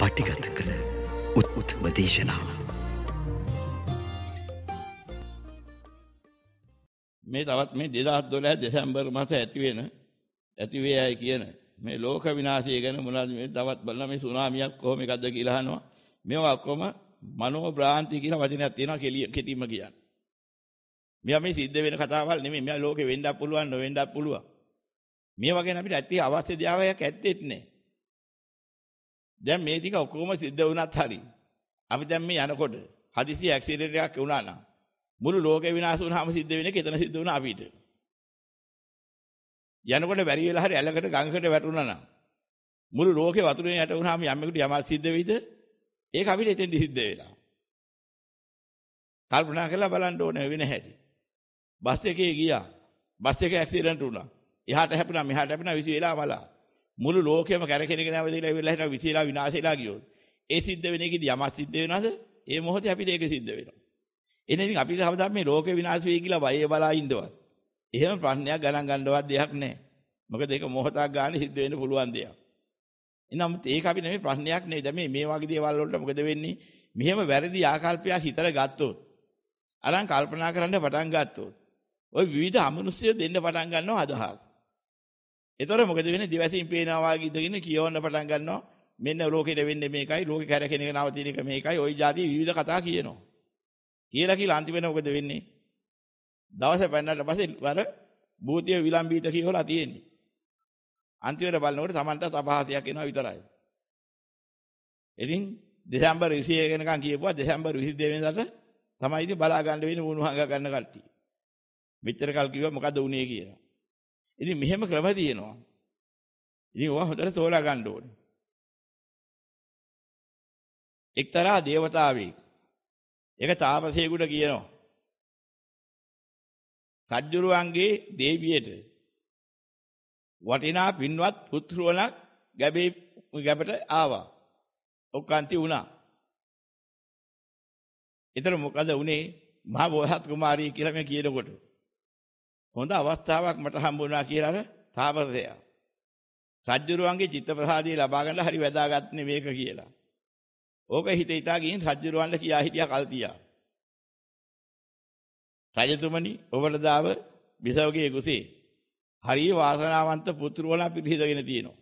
පටිගත කළ උත්ම දේශනාව. මේ තවත් මේ දෙදහත් දොලෑ දෙසැම්බර් මස ඇතිවෙන ඇතිවේ අය කියන මේ ලෝක විනාශය ගැන මොනවද මේ තවත් බලන මේ සුනාමියක් කොහොම එකක්ද කියලා අහනවා මේවා ඔක්කොම මනෝ භ්‍රාන්ති කියලා වචනයක් තියෙනවා කෙලිය කෙටිම කියන්නේ මෙයා මේ සිද්ධ වෙන කතාවල් නෙමෙයි මෙයා ලෝකෙ වෙන්නත් පුළුවන් නොවෙන්නත් පුළුවන් මේවා ගැන අපිට ඇත්තේ අවශ්‍ය දාවයක් ඇත්තෙත් නැහැ දැන් මේ ටික ඔක්කොම සිද්ධ වුණත් හරි. අපි දැන් මේ යනකොට හදිසි ඇක්සිඩන්ට් එකක් වුණා නම් මුළු ලෝකේ විනාශ වුණාම සිද්ධ වෙන එක එතන සිද්ධ වුණා අපිට. යනකොට බැරි වෙලා හරි ඇලකට ගඟකට වැටුණා නම් මුළු ලෝකේ වතුරේ යට වුණාම යමෙකුට යමක් සිද්ධ වෙයිද? ඒක අපිට එතෙන් සිද්ධ වෙලා. කල්පනා කරලා බලන්න ඕනේ වෙන හැටි. බස් එකේ ගියා. බස් එකේ ඇක්සිඩන්ට් වුණා. එහාට හැපුණා මෙහාට හැපුණා විසි වෙලා මලා. මුළු ලෝකෙම කැරකෙනගෙන ඇවිදලා ඉවරලා හිටලා විසිලා විනාශෙලා ගියොත් ඒ සිද්ධ වෙන එකේදී යමක් සිද්ධ වෙනවද? ඒ මොහොතේ අපිට ඒක සිද්ධ වෙනවා. එනේ ඉතින් අපි හැමදාම මේ ලෝකේ විනාශ වෙයි කියලා බයේ බලා ඉඳවත්. එහෙම ප්‍රඥාවක් ගණන් ගන්නවත් දෙයක් නැහැ. මොකද ඒක මොහොතක් ගන්න සිද්ධ වෙන්න පුළුවන් දෙයක්. එනම් ඒක අපි නෙමෙයි ප්‍රශ්නයක් නෙවෙයි. දැන් මේ මේ වගේ දේවල් වලට මොකද වෙන්නේ? මෙහෙම වැරදි ආකල්පයක් හිතර ගත්තොත් අරන් කල්පනා කරන්න පටන් ගත්තොත් ওই විවිධ අමනුෂ්‍ය දෙන්න පටන් ගන්නව අදහස්. එතකොට මොකද වෙන්නේ? දිවසින් පේනවා වගේ ඉඳගෙන කියවන්න පටන් ගන්නවා. මෙන්න ලෝකෙට වෙන්නේ මේකයි, ලෝකෙ කැරකෙන එක නවතින එක මේකයි. ওই જાති විවිධ කතා කියනවා. කියලා කියලා අන්තිම වෙන මොකද වෙන්නේ? දවස පැනනට පස්සේ වර භූතිය විලම්භීත කියවලා තියෙන්නේ. අන්තිමට බලනකොට Tamanට තපහසයක් එනවා විතරයි. ඉතින් දෙසැම්බර් 21 වෙනකන් කියපුවා දෙසැම්බර් 22 වෙනිදාට තමයි ඉතින් බලා ගන්න වෙන්නේ වුණු හංග ගන්න කට්ටිය. මෙච්චර කල් කිව්වා මොකද උනේ කියලා. ඉතින් මෙහෙම ක්‍රම තියෙනවා. ඉතින් ඕවා හොඳට තෝරා ගන්න ඕනේ. එක්තරා దేవතාවෙක් ඒක තාපසයෙකුට කියනවා. කජ්ජුරුවන්ගේ දේවියට වටිනා පින්වත් පුත්‍රවණක් ගැබේ ගැබට ආවා. ඔක්කාන්ති වුණා. ඊතර මොකද වුනේ? මහ බෝසත් කුමාරී කියලා මේ කියනකොට හොඳ අවස්ථාවක් මට හම්බුණා කියලා අර තාපසයා. රජ්ජුරුවන්ගේ චිත්ත ප්‍රසාදය ලබා ගන්න හරි වැදාගත්නේ මේක කියලා. ඕක හිත හිතා ගින් රජ්ජුරුවන්ට කියා හිටියා කල්තියා. රජතුමනි ඔබට දාව බිසවගේ කුසේ හරිය වාසනාවන්ත පුතුරුවලා පිළිහිදගෙන තියෙනවා.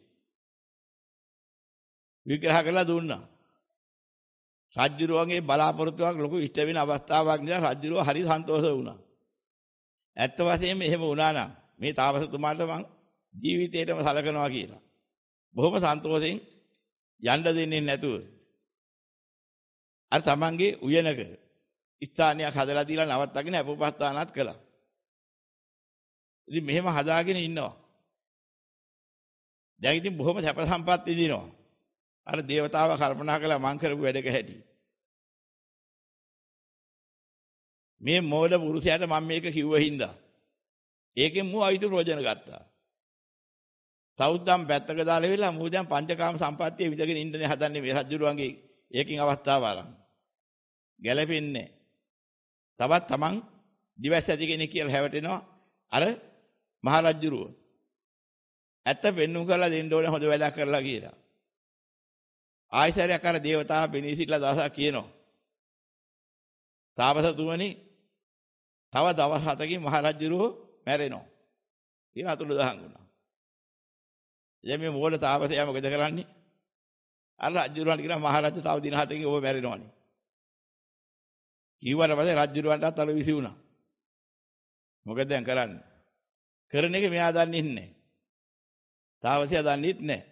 විග්‍රහ කරලා දුන්නා. රජ්ජුරුවන්ගේ බලාපොරොත්තුවක් ලොකු ඉෂ්ට වෙන අවස්ථාවක් නිසා රජ්ජුරුව හරි සන්තෝෂ වුණා. ඇත්ත වශයෙන්ම එහෙම වුණා නම් මේ තාපසතුමාට මං ජීවිතේටම සලකනවා කියලා. බොහොම සන්තෝෂෙන් යන්න දෙන්නේ නැතුව අර තමන්ගේ උයනක ස්ථානයක් හදලා දීලා නවත්තගෙන අපෝපස්ථානات කළා. ඉතින් මෙහෙම හදාගෙන ඉන්නවා. දැන් ඉතින් බොහොම සැප සම්පත් ඉදිනවා. අර దేవතාවා කල්පනා කළා මං කරපු වැඩක හැටි. මේ මෝඩ පුරුෂයාට මම මේක කිව්ව හින්දා ඒකෙන් මෝ අයිතු ප්‍රයෝජන ගත්තා. සෞද්දම් පැත්තක දාලා වෙලා මෝ දැන් පංචකාම සම්පත්තිය විදගෙන ඉන්නනේ හදන්නේ මේ රජුරුවන්ගේ ඒකෙන් අවස්ථාව අරන්. ගැලපෙන්නේ තවත් තමන් දිවස් ඇති කෙනෙක් කියලා හැවටෙනවා අර මහරජුරුව. ඇත්ත පෙන්වු කරලා දෙන්න ඕනේ හොඳ වැඩක් කරලා කියලා. ආයිසරයක් අර දේවතාව බෙනී සිටලා දවසක් කියනවා. තාපසතුමනි තව දවස් හතකින් මහරජුරෝ මැරෙනවා. කියලා අතුළු දහන් වුණා. දැන් මේ මෝඩ තාපසයා මොකද කරන්නේ? අර රජුරවන්ට කියන මහරජා තව දින හතකින් ඔබ මැරෙනවානේ. කිව්වට පස්සේ රජුරවන්ටත් අර විසි වුණා. මොකද දැන් කරන්නේ? කරන එක මෙයා දන්නේ නැහැ. තාපසයා දන්නේත් නැහැ.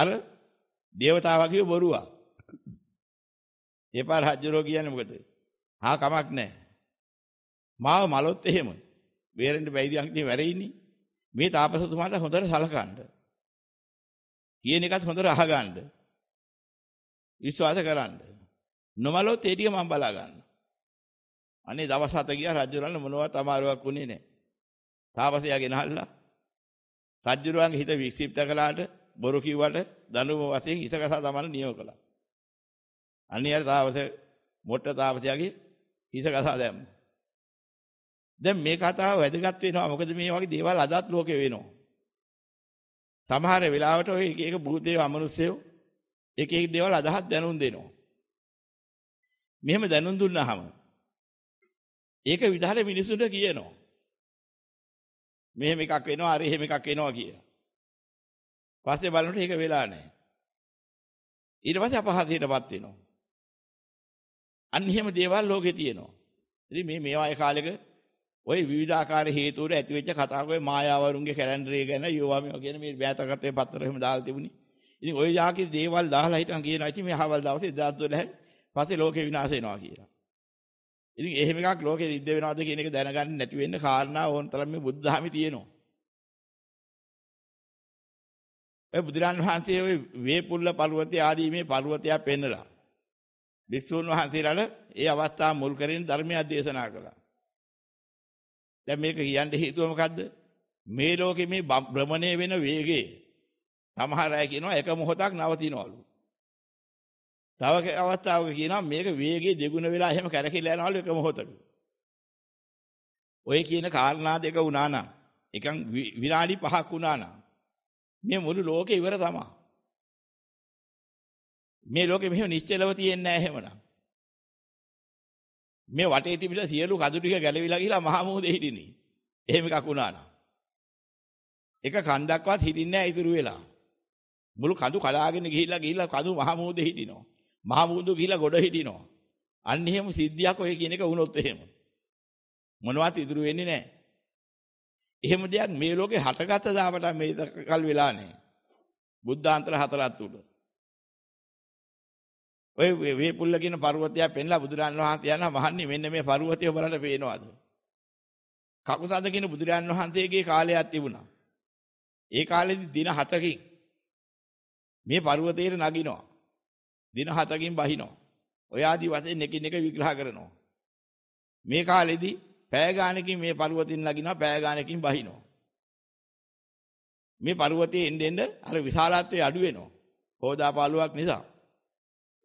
අර దేవතාවගේ බොරුවා. එපාර රජුරෝ කියන්නේ මොකද? ආ කමක් නැහැ. මාව මලොත් එහෙම වේරෙන්න බැයිදක් නේ වැරෙන්නේ. මේ තාපසතුමාට හොඳට සලකන්න. කියන එකත් හොඳට අහගන්න. විශ්වාස කරන්න. නොමලොත් ඒ ටික මම බලා ගන්න. අනේ දවස් හත ගියා රජුරන්න මොනවත් අමාරුවක් වුණේ නැහැ. තාපසයා ගෙනහල්ලා රජුරුවන්ගේ හිත වික්ෂිප්ත කළාට බොරු කිව්වට දනුව වශයෙන් ඉසකසා තමන නියම කළා. අනියර තාපස මොට්ට තාපසයාගේ හිස ගසා දැම්ම. දැන් මේ කතාව වැදගත් වෙනවා. මොකද මේ වගේ දේවල් අදත් ලෝකේ වෙනවා. සමහර වෙලාවට ඔය එක එක භූතයෝ අමනුෂ්‍යයෝ එක එක දේවල් අදහස් දැනුම් දෙනවා. මෙහෙම දැනුම් දුන්නාම ඒක විදහාලේ මිනිසුන්ට කියනවා. මෙහෙම එකක් වෙනවා අර එහෙම එකක් වෙනවා කියලා. පස්සේ බලනකොට ඒක වෙලා නැහැ. ඊට පස්සේ අපහසයටපත් වෙනවා. අන්න එහෙම දේවල් ලෝකේ තියෙනවා. ඉතින් මේ මේවා ඒ කාලෙක ওই විවිධාකාර හේතු වල ඇති වෙච්ච කතා කෝවේ මායාවරුන්ගේ කැලෙන්ඩරය ගැන යෝවා මේවා කියන මේ ව්‍යාතකත්වයේ පත්‍ර එහෙම දාලා තිබුණේ. ඉතින් ওই යාකේ දේවල් දාලා හිටන් කියනවා ඉතින් මේ හවල් දවසේ 2012 පස්සේ ලෝකේ විනාශ වෙනවා කියලා. ඉතින් එහෙම එකක් ලෝකේ සිද්ධ වෙනවද කියන එක දැනගන්න නැති වෙන්න කාරණා ඕන තරම් මේ බුද්ධ ධර්මයේ තියෙනවා. ඒ බුදුරන් වහන්සේ ওই වේපුල්ල පර්වතය ආදී මේ පර්වතය පෙන්නලා භික්ෂූන් වහන්සේලාට ඒ අවස්ථාව මුල් කරගෙන ධර්මය දේශනා කළා. දැන් මේක කියන්න හේතුව මොකද්ද? මේ ලෝකේ මේ භ්‍රමණය වෙන වේගේ සමහර අය කියනවා එක මොහොතක් නවතිනවලු. තව අවස්ථාවක කියනවා මේක වේගයේ දෙගුණ වෙලා එහෙම කැරකිලා යනවලු එක මොහොතක. ඔය කියන කාරණා දෙක වුණා නම්, එකන් විනාඩි 5ක් වුණා නම් මේ මුළු ලෝකේ ඉවර තමයි. මේ ලෝකෙ මෙහෙම නිශ්චලව තියෙන්නේ නැහැ එහෙමනම්. මේ වටේ තිබිලා සියලු කඳු ටික ගැලවිලා ගිහිලා මහා මෝදේ හිටිනේ. එහෙම එකක් වුණා නම්. එක කන්දක්වත් හිටින්නේ නැහැ ඉතුරු වෙලා. මුළු කඳු කලාගෙන ගිහිල්ලා ගිහිල්ලා කඳු මහා මෝදේ හිටිනවා. මහා මෝදු ගිහිල්ලා ගොඩ හිටිනවා. අන්න එහෙම සිද්ධියක් ඔය කියන එක වුණොත් එහෙම. මොනවත් ඉතුරු වෙන්නේ නැහැ. එහෙම දෙයක් මේ ලෝකේ හටගත දාවට මේ කල් වෙලා නැහැ. බුද්ධාන්තර හතරක් තුඩු. ඔය වේපුල්ල කියන පර්වතය පෙන්ලා බුදුරන් වහන්සේ යනවා මහන්නේ මෙන්න මේ පර්වතය ඔබලට පේනවාද? කකුසඳ කියන බුදුරන් වහන්සේගේ කාලයක් තිබුණා. ඒ කාලෙදි දින 7කින් මේ පර්වතයේ නගිනවා. දින 7කින් බහිනවා. ඔය ආදි වශයෙන් එකින් එක විග්‍රහ කරනවා. මේ කාලෙදි පෑ ගානකින් මේ පර්වතින් නගිනවා පෑ ගානකින් බහිනවා. මේ පර්වතයේ එන්න එන්න අර විශාලත්වය අඩු වෙනවා. හෝදාපාලුවක් නිසා.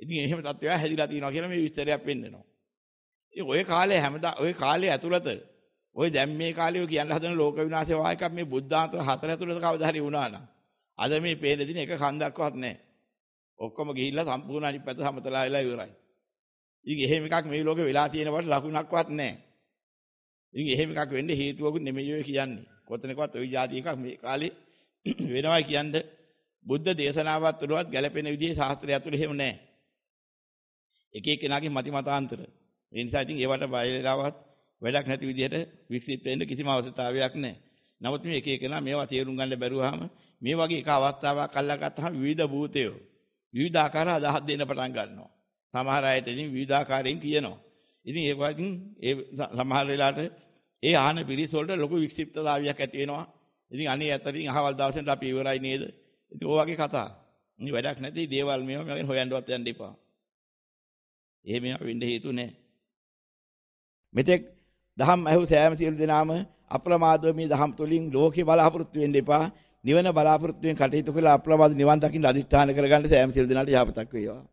ඉතින් එහෙම තත්ත්වයක් හැදිලා තියෙනවා කියලා මේ විස්තරයක් පෙන්නනවා. ඉතින් ওই කාලේ හැමදා ওই කාලේ ඇතුළත ওই දැන් මේ කාලේ ඔය කියන්න හදන ලෝක විනාශය වායකක් මේ බුද්ධාන්තර හතර ඇතුළත කවදා හරි වුණා නම් අද මේ පේන දින එක කන්දක්වත් නැහැ. ඔක්කොම ගිහිල්ලා සම්පූර්ණ අනිත් පැත්ත සමතලා වෙලා ඉවරයි. ඉතින් එහෙම එකක් මේ ලෝකේ වෙලා තියෙනවට ලකුණක්වත් නැහැ. ඉතින් එහෙම එකක් වෙන්න හේතුවකුත් නෙමෙයි ඔය කියන්නේ. කොතනකවත් ওই જાති එකක් මේ කාලේ වෙනවා කියන්නේ බුද්ධ දේශනාවත් උඩවත් ගැලපෙන විදිහේ ශාස්ත්‍රය ඇතුළේ එහෙම නැහැ. එක එක්කෙනාගේ මති මතාන්තර. ඒ නිසා ඉතින් ඒවට බය වෙලාවත් වැඩක් නැති විදිහට වික්ෂිප්ත වෙන්න කිසිම අවශ්‍යතාවයක් නැහැ. නමුත් මේ එක එකනා මේවා තේරුම් ගන්න බැරුවාම මේ වගේ එක අවස්ථාවක් අල්ලා ගත්තහම විවිධ භූතයෝ විවිධ ආකාර අදහස් දෙන්න පටන් ගන්නවා. සමහර අයට ඉතින් විවිධාකාරයෙන් කියනවා. ඉතින් ඒක වලින් ඒ සමහර වෙලාවට ඒ ආහන පිරිස වලට ලොකු වික්ෂිප්තතාවයක් ඇති වෙනවා. ඉතින් අනේ ඇතරින් අහවල් දවසෙන් අපි ඉවරයි නේද? ඉතින් ඔය වගේ කතා. මේ වැඩක් නැති දේවල් මේවා මගෙන් හොයන්නවත් යන්න එපා. ඒ මේවා වෙන්න හේතු නැහැ. මෙතෙක් දහම් ඇහු සෑම සියලු දෙනාම අප්‍රමාදව මේ දහම් තුලින් ලෝකේ බලාපොරොත්තු වෙන්න එපා. නිවන බලාපොරොත්තු වෙන කටයුතු කළ අප්‍රමාද නිවන් දකින්න අදිෂ්ඨාන කරගන්න සෑම සියලු දෙනාට යහපතක් වේවා.